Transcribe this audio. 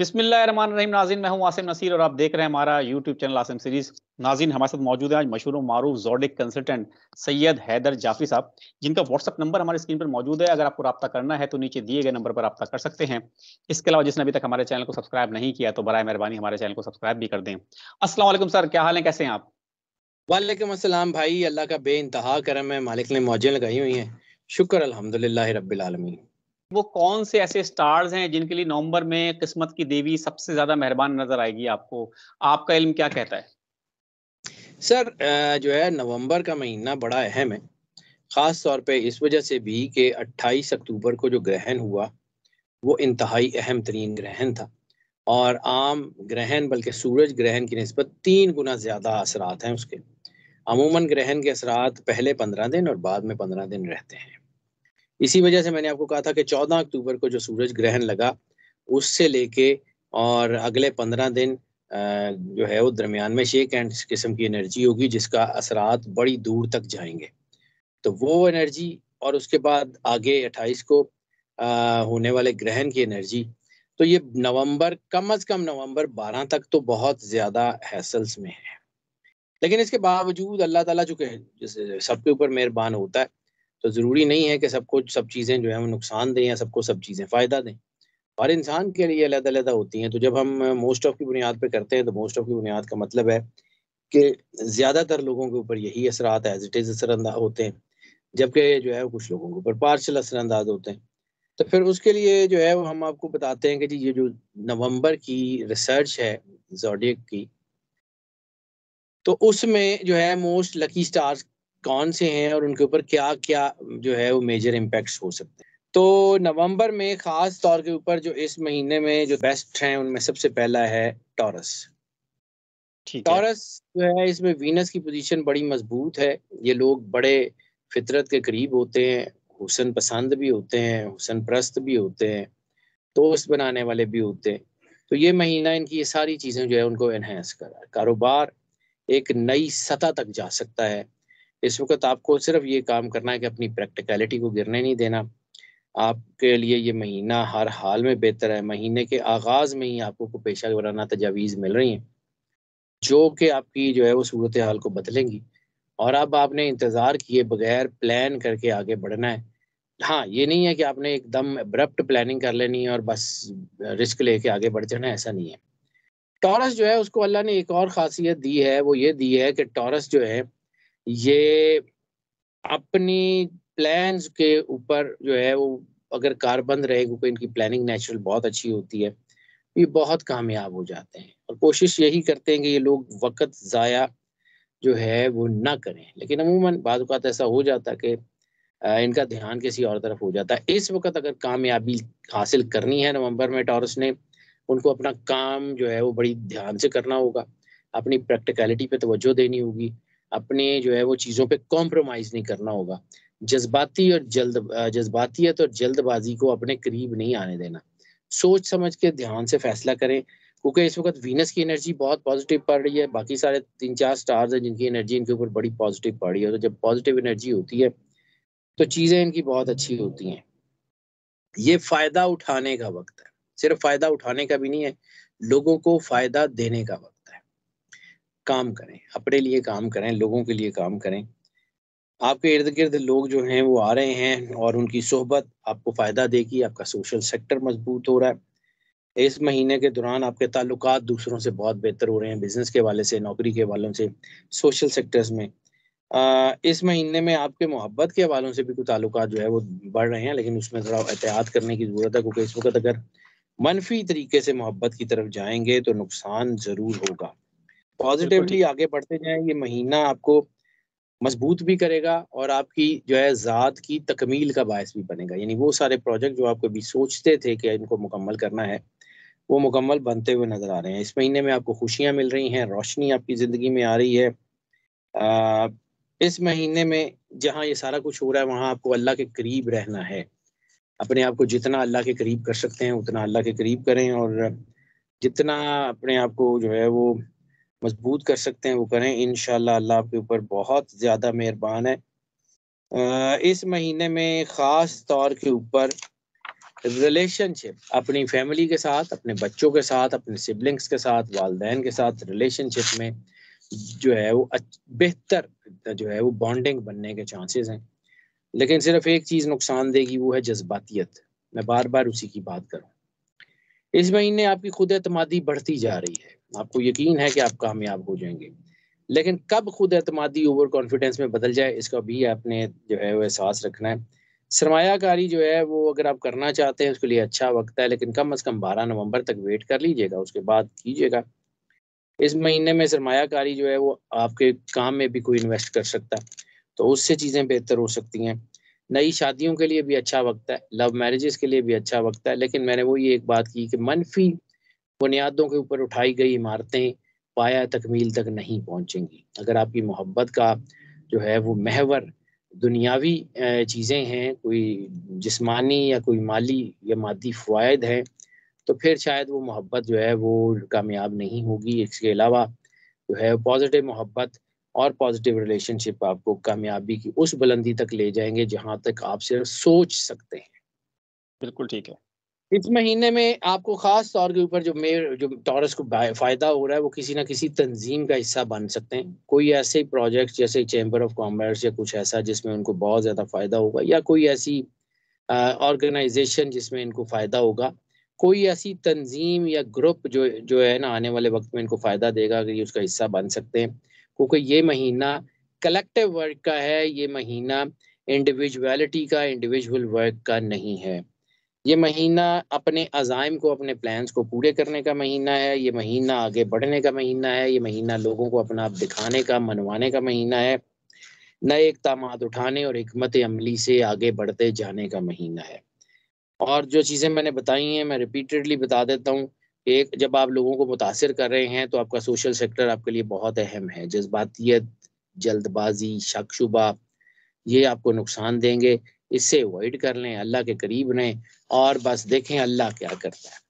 रहीम नाजिन मैं हूं आसिम नसीर और आप देख रहे हैं हमारा यूट्यूब चैनल आसिम सीरीज नाजिन हमारे साथ मौजूद है आज मशहूर मारूफ जोडिक कंसल्टेंट सैयद हैदर जाफी साहब जिनका व्हाट्सअप नंबर हमारे स्क्रीन पर मौजूद है अगर आपको रब्ता करना है तो नीचे दिए गए नंबर पर रब्ता कर सकते हैं इसके अलावा जिसने अभी तक हमारे चैनल को सब्सक्राइब नहीं किया तो बर मेहरबानी हमारे चैनल को सब्सक्राइब भी कर दें असलम सर क्या हाल है कैसे हैं आप वालेकुम असलम भाई अल्लाह का बे करम है मालिक ने मौजें लगाई हुई हैं शुक्र अलहमदिल्ला रबीआलमी वो कौन से ऐसे स्टार्स हैं जिनके लिए नवंबर में किस्मत की देवी सबसे ज्यादा मेहरबान नजर आएगी आपको आपका इल्म क्या कहता है सर जो है नवंबर का महीना बड़ा अहम है ख़ास तौर पे इस वजह से भी कि 28 अक्टूबर को जो ग्रहण हुआ वो इंतहाई अहम तरीन ग्रहण था और आम ग्रहण बल्कि सूरज ग्रहण की नस्बत तीन गुना ज़्यादा असरात हैं उसके अमूमन ग्रहण के असरात पहले पंद्रह दिन और बाद में पंद्रह दिन रहते हैं इसी वजह से मैंने आपको कहा था कि 14 अक्टूबर को जो सूरज ग्रहण लगा उससे लेके और अगले 15 दिन जो है वो दरमियान में शेक एंड किस्म की एनर्जी होगी जिसका असरात बड़ी दूर तक जाएंगे तो वो एनर्जी और उसके बाद आगे 28 को होने वाले ग्रहण की एनर्जी तो ये नवंबर कम अज कम नवंबर 12 तक तो बहुत ज़्यादा हैसल्स में है लेकिन इसके बावजूद अल्लाह ताला चूंकि सबके ऊपर मेहरबान होता है तो ज़रूरी नहीं है कि सबको सब चीज़ें जो है वो नुकसान दें या सबको सब चीज़ें फ़ायदा दें हर इंसान के लिए अलग अलग होती हैं तो जब हम मोस्ट ऑफ की बुनियाद पर करते हैं तो मोस्ट ऑफ की बुनियाद का मतलब है कि ज़्यादातर लोगों के ऊपर यही असरात एज इट इज़ असरअंदाज होते हैं जबकि जो है कुछ लोगों के ऊपर पार्शल असरअंदाज होते हैं तो फिर उसके लिए जो है वो हम आपको बताते हैं कि जी ये जो नवंबर की रिसर्च है जोडिक की तो उसमें जो है मोस्ट लकी स्टार्स कौन से हैं और उनके ऊपर क्या क्या जो है वो मेजर इम्पैक्ट हो सकते हैं तो नवंबर में खास तौर के ऊपर जो इस महीने में जो बेस्ट हैं उनमें सबसे पहला है टॉरस टॉरस जो है इसमें वीनस की पोजीशन बड़ी मजबूत है ये लोग बड़े फितरत के करीब होते हैं हुसन पसंद भी होते हैं हुसन प्रस्त भी होते हैं दोस्त बनाने वाले भी होते हैं तो ये महीना इनकी ये सारी चीज़ें जो है उनको एनहेंस कर रहा है कारोबार एक नई सतह तक जा सकता है इस वक्त आपको सिर्फ ये काम करना है कि अपनी प्रैक्टिकलिटी को गिरने नहीं देना आपके लिए ये महीना हर हाल में बेहतर है महीने के आगाज़ में ही आपको पेशा वराना तजावीज़ मिल रही हैं जो कि आपकी जो है वो सूरत हाल को बदलेंगी और अब आपने इंतज़ार किए बगैर प्लान करके आगे बढ़ना है हाँ ये नहीं है कि आपने एकदम अब्रप्ट प्लानिंग कर लेनी है और बस रिस्क लेके आगे बढ़ जाना ऐसा नहीं है टॉरस जो है उसको अल्लाह ने एक और खासियत दी है वो ये दी है कि टॉरस जो है ये अपनी प्लान्स के ऊपर जो है वो अगर कारबंद रहे क्योंकि इनकी प्लानिंग नेचुरल बहुत अच्छी होती है ये बहुत कामयाब हो जाते हैं और कोशिश यही करते हैं कि ये लोग वक्त ज़ाया जो है वो ना करें लेकिन अमूमन बाद ऐसा हो जाता कि इनका ध्यान किसी और तरफ हो जाता है इस वक्त अगर कामयाबी हासिल करनी है नवंबर में टॉरस ने उनको अपना काम जो है वो बड़ी ध्यान से करना होगा अपनी प्रैक्टिकलिटी पे तोज्जो देनी होगी अपने जो है वो चीज़ों पे कॉम्प्रोमाइज नहीं करना होगा जज्बाती और जल्द जज्बातीत और जल्दबाजी को अपने करीब नहीं आने देना सोच समझ के ध्यान से फैसला करें क्योंकि इस वक्त वीनस की एनर्जी बहुत पॉजिटिव पड़ रही है बाकी सारे तीन चार स्टार्स हैं जिनकी एनर्जी इनके ऊपर बड़ी पॉजिटिव पड़ रही है तो जब पॉजिटिव एनर्जी होती है तो चीज़ें इनकी बहुत अच्छी होती हैं ये फ़ायदा उठाने का वक्त है सिर्फ फ़ायदा उठाने का भी नहीं है लोगों को फ़ायदा देने का वक्त काम करें अपने लिए काम करें लोगों के लिए काम करें आपके इर्द गिर्द लोग जो हैं वो आ रहे हैं और उनकी सोहबत आपको फ़ायदा देगी आपका सोशल सेक्टर मजबूत हो रहा है इस महीने के दौरान आपके ताल्लुक दूसरों से बहुत बेहतर हो रहे हैं बिजनेस के वाले से नौकरी के वालों से सोशल सेक्टर्स में आ, इस महीने में आपके मोहब्बत के हवालों से भी कुछ ताल्लुक जो है वो बढ़ रहे हैं लेकिन उसमें ज़रा एहतियात करने की ज़रूरत है क्योंकि इस वक्त अगर मनफी तरीके से मोहब्बत की तरफ जाएंगे तो नुकसान ज़रूर होगा पॉजिटिवली आगे बढ़ते जाए ये महीना आपको मजबूत भी करेगा और आपकी जो है ज़ात की तकमील का बायस भी बनेगा यानी वो सारे प्रोजेक्ट जो आप कभी सोचते थे कि इनको मुकम्मल करना है वो मुकम्मल बनते हुए नज़र आ रहे हैं इस महीने में आपको खुशियाँ मिल रही हैं रोशनी आपकी ज़िंदगी में आ रही है आ, इस महीने में जहाँ ये सारा कुछ हो रहा है वहाँ आपको अल्लाह के करीब रहना है अपने आप को जितना अल्लाह के करीब कर सकते हैं उतना अल्लाह के करीब करें और जितना अपने आप को जो है वो मजबूत कर सकते हैं वो करें इन अल्लाह आपके ऊपर बहुत ज़्यादा मेहरबान है इस महीने में ख़ास तौर के ऊपर रिलेशनशिप अपनी फैमिली के साथ अपने बच्चों के साथ अपने सिबलिंग्स के साथ वालदेन के साथ रिलेशनशिप में जो है वो बेहतर जो है वो बॉन्डिंग बनने के चांसेस हैं लेकिन सिर्फ एक चीज़ नुकसान देगी वो है जज्बातीत मैं बार बार उसी की बात करूँ इस महीने आपकी खुद एतमादी बढ़ती जा रही है आपको यकीन है कि आप कामयाब हो जाएंगे लेकिन कब खुद अतमादी ओवर कॉन्फिडेंस में बदल जाए इसका भी आपने जो है वो एहसास रखना है सरमाकारी जो है वो अगर आप करना चाहते हैं उसके लिए अच्छा वक्त है लेकिन कम अज़ कम बारह नवंबर तक वेट कर लीजिएगा उसके बाद कीजिएगा इस महीने में सरमाकारी जो है वो आपके काम में भी कोई इन्वेस्ट कर सकता है तो उससे चीज़ें बेहतर हो सकती हैं नई शादियों के लिए भी अच्छा वक्त है लव मैरिज के लिए भी अच्छा वक्त है लेकिन मैंने वो ये एक बात की कि मनफी बुनियादों के ऊपर उठाई गई इमारतें पाया तकमील तक नहीं पहुंचेंगी अगर आपकी मोहब्बत का जो है वो महवर दुनियावी चीज़ें हैं कोई जिस्मानी या कोई माली या मादी फ़वाद हैं तो फिर शायद वो मोहब्बत जो है वो कामयाब नहीं होगी इसके अलावा जो है पॉजिटिव मोहब्बत और पॉजिटिव रिलेशनशिप आपको कामयाबी की उस बुलंदी तक ले जाएंगे जहाँ तक आप सिर्फ सोच सकते हैं बिल्कुल ठीक है इस महीने में आपको खास तौर के ऊपर जो मेयर जो टॉरस को फायदा हो रहा है वो किसी ना किसी तंजीम का हिस्सा बन सकते हैं कोई ऐसे प्रोजेक्ट जैसे चैम्बर ऑफ कॉमर्स या कुछ ऐसा जिसमें उनको बहुत ज़्यादा फायदा होगा या कोई ऐसी ऑर्गेनाइजेशन जिसमें इनको फायदा होगा कोई ऐसी तंजीम या ग्रुप जो जो है ना आने वाले वक्त में इनको फ़ायदा देगा कि उसका हिस्सा बन सकते हैं क्योंकि ये महीना कलेक्टिव वर्क का है ये महीना इंडिविजुअलिटी का इंडिविजुअल वर्क का नहीं है ये महीना अपने अजायम को अपने प्लान्स को पूरे करने का महीना है ये महीना आगे बढ़ने का महीना है ये महीना लोगों को अपना आप दिखाने का मनवाने का महीना है नए इकदाम उठाने और हमत अमली से आगे बढ़ते जाने का महीना है और जो चीज़ें मैंने बताई हैं मैं रिपीटेडली बता देता हूँ एक जब आप लोगों को मुतासर कर रहे हैं तो आपका सोशल सेक्टर आपके लिए बहुत अहम है जज्बातीत जल्दबाजी शक शुबा ये आपको नुकसान देंगे इससे अवॉइड कर लें अल्लाह के करीब रहें और बस देखें अल्लाह क्या करता है